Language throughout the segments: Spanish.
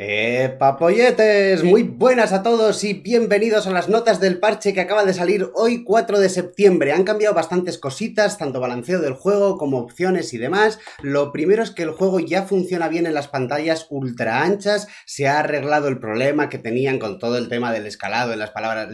Eh, papolletes, muy buenas a todos y bienvenidos a las notas del parche que acaba de salir hoy 4 de septiembre. Han cambiado bastantes cositas, tanto balanceo del juego como opciones y demás. Lo primero es que el juego ya funciona bien en las pantallas ultra anchas, se ha arreglado el problema que tenían con todo el tema del escalado en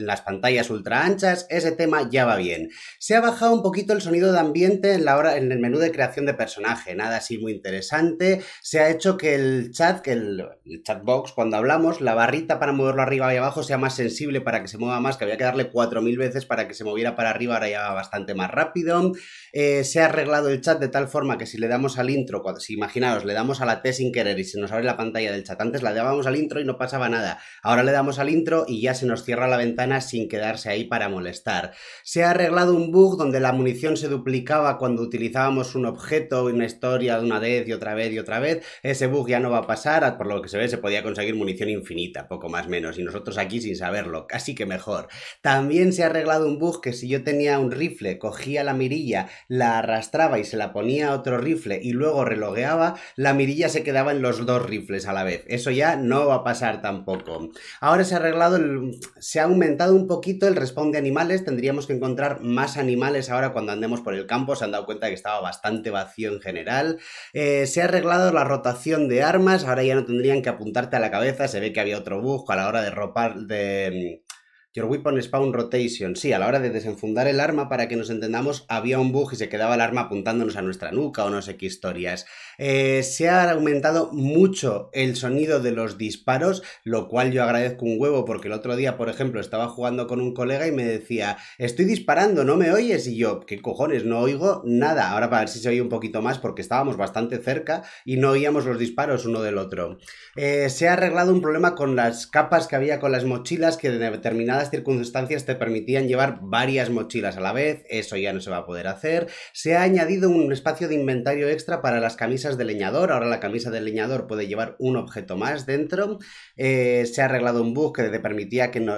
las pantallas ultra anchas, ese tema ya va bien. Se ha bajado un poquito el sonido de ambiente en la hora en el menú de creación de personaje, nada así muy interesante. Se ha hecho que el chat que el, el chat box cuando hablamos, la barrita para moverlo arriba y abajo sea más sensible para que se mueva más, que había que darle 4.000 veces para que se moviera para arriba, ahora ya va bastante más rápido. Eh, se ha arreglado el chat de tal forma que si le damos al intro, si imaginaos, le damos a la T sin querer y se nos abre la pantalla del chat, antes la dábamos al intro y no pasaba nada, ahora le damos al intro y ya se nos cierra la ventana sin quedarse ahí para molestar. Se ha arreglado un bug donde la munición se duplicaba cuando utilizábamos un objeto, una historia, de una vez y otra vez y otra vez, ese bug ya no va a pasar, por lo que se ve, se podía conseguir munición infinita, poco más menos, y nosotros aquí sin saberlo, casi que mejor. También se ha arreglado un bug que si yo tenía un rifle, cogía la mirilla, la arrastraba y se la ponía a otro rifle y luego relogueaba, la mirilla se quedaba en los dos rifles a la vez. Eso ya no va a pasar tampoco. Ahora se ha arreglado, se ha aumentado un poquito el respawn de animales, tendríamos que encontrar más animales ahora cuando andemos por el campo, se han dado cuenta que estaba bastante vacío en general. Eh, se ha arreglado la rotación de armas, ahora ya no tendrían que apuntar apuntarte a la cabeza, se ve que había otro busco a la hora de ropar, de, Your weapon spawn rotation. Sí, a la hora de desenfundar el arma, para que nos entendamos, había un bug y se quedaba el arma apuntándonos a nuestra nuca o no sé qué historias. Eh, se ha aumentado mucho el sonido de los disparos, lo cual yo agradezco un huevo porque el otro día, por ejemplo, estaba jugando con un colega y me decía, estoy disparando, no me oyes. Y yo, ¿qué cojones? No oigo nada. Ahora para ver si se oye un poquito más porque estábamos bastante cerca y no oíamos los disparos uno del otro. Eh, se ha arreglado un problema con las capas que había con las mochilas que de determinadas circunstancias te permitían llevar varias mochilas a la vez, eso ya no se va a poder hacer. Se ha añadido un espacio de inventario extra para las camisas de leñador, ahora la camisa de leñador puede llevar un objeto más dentro. Eh, se ha arreglado un bug que te permitía que, no,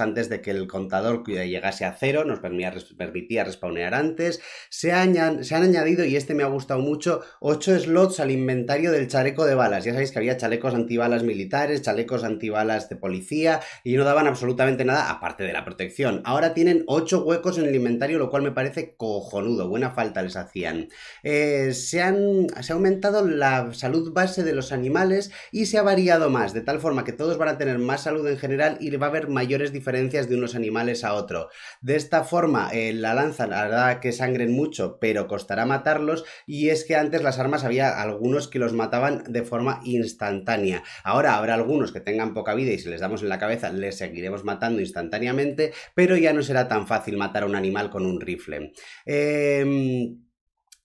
antes de que el contador llegase a cero, nos permitía, permitía respawnear antes. Se, se han añadido, y este me ha gustado mucho, 8 slots al inventario del chaleco de balas. Ya sabéis que había chalecos antibalas militares, chalecos antibalas de policía, y no daban absolutamente absolutamente nada aparte de la protección. Ahora tienen 8 huecos en el inventario, lo cual me parece cojonudo, buena falta les hacían. Eh, se, han, se ha aumentado la salud base de los animales y se ha variado más, de tal forma que todos van a tener más salud en general y va a haber mayores diferencias de unos animales a otro. De esta forma, eh, la lanza hará que sangren mucho, pero costará matarlos y es que antes las armas había algunos que los mataban de forma instantánea. Ahora habrá algunos que tengan poca vida y si les damos en la cabeza les seguiremos matando instantáneamente, pero ya no será tan fácil matar a un animal con un rifle. Em,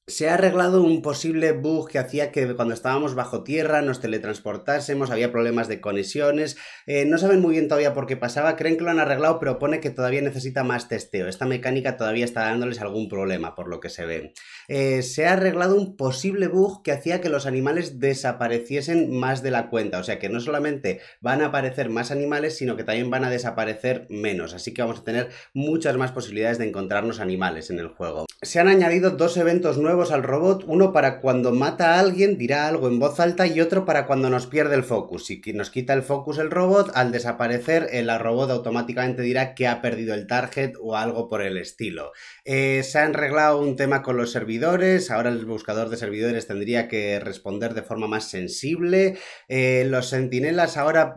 se ha arreglado un posible bug que hacía que cuando estábamos bajo tierra nos teletransportásemos, había problemas de conexiones, eh, no saben muy bien todavía por qué pasaba, creen que lo han arreglado, pero pone que todavía necesita más testeo. Esta mecánica todavía está dándoles algún problema, por lo que se ve. Eh, se ha arreglado un posible bug que hacía que los animales desapareciesen más de la cuenta, o sea que no solamente van a aparecer más animales, sino que también van a desaparecer menos, así que vamos a tener muchas más posibilidades de encontrarnos animales en el juego se han añadido dos eventos nuevos al robot, uno para cuando mata a alguien dirá algo en voz alta y otro para cuando nos pierde el focus. Si nos quita el focus el robot, al desaparecer el eh, robot automáticamente dirá que ha perdido el target o algo por el estilo. Eh, se ha arreglado un tema con los servidores, ahora el buscador de servidores tendría que responder de forma más sensible. Eh, los sentinelas ahora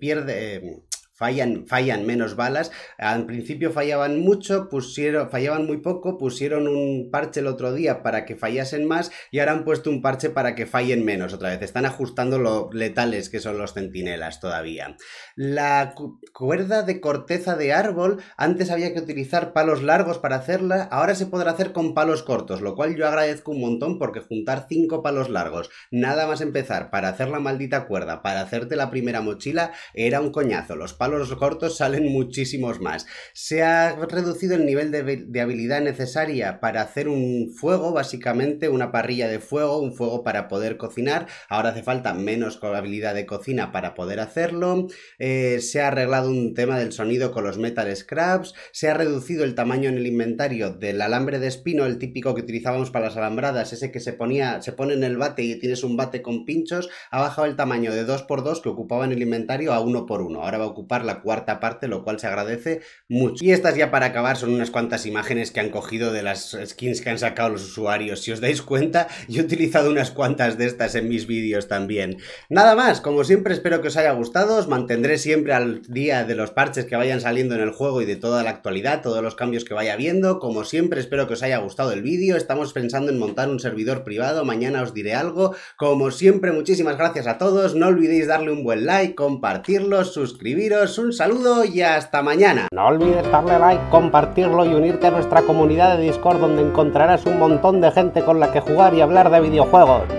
pierden Fallan, fallan menos balas. Al principio fallaban mucho, pusieron, fallaban muy poco, pusieron un parche el otro día para que fallasen más y ahora han puesto un parche para que fallen menos otra vez. Están ajustando lo letales que son los centinelas todavía. La cuerda de corteza de árbol, antes había que utilizar palos largos para hacerla, ahora se podrá hacer con palos cortos, lo cual yo agradezco un montón porque juntar cinco palos largos, nada más empezar para hacer la maldita cuerda, para hacerte la primera mochila, era un coñazo. Los palos los cortos salen muchísimos más. Se ha reducido el nivel de, habilidad necesaria para hacer un fuego, básicamente una parrilla de fuego, un fuego para poder cocinar. Ahora hace falta menos habilidad de cocina para poder hacerlo. Eh, se ha arreglado un tema del sonido con los metal scraps. Se ha reducido el tamaño en el inventario del alambre de espino, el típico que utilizábamos para las alambradas, ese que se ponía, se pone en el bate y tienes un bate con pinchos. Ha bajado el tamaño de 2x2 que ocupaba en el inventario a 1x1. Ahora va a ocupar la cuarta parte, lo cual se agradece mucho. Y estas ya para acabar son unas cuantas imágenes que han cogido de las skins que han sacado los usuarios. Si os dais cuenta, yo he utilizado unas cuantas de estas en mis vídeos también. Nada más, como siempre espero que os haya gustado, os mantendré siempre al día de los parches que vayan saliendo en el juego y de toda la actualidad, todos los cambios que vaya viendo. Como siempre espero que os haya gustado el vídeo, estamos pensando en montar un servidor privado, mañana os diré algo. Como siempre, muchísimas gracias a todos, no olvidéis darle un buen like, compartirlo, suscribiros un saludo y hasta mañana. No olvides darle like, compartirlo y unirte a nuestra comunidad de Discord donde encontrarás un montón de gente con la que jugar y hablar de videojuegos.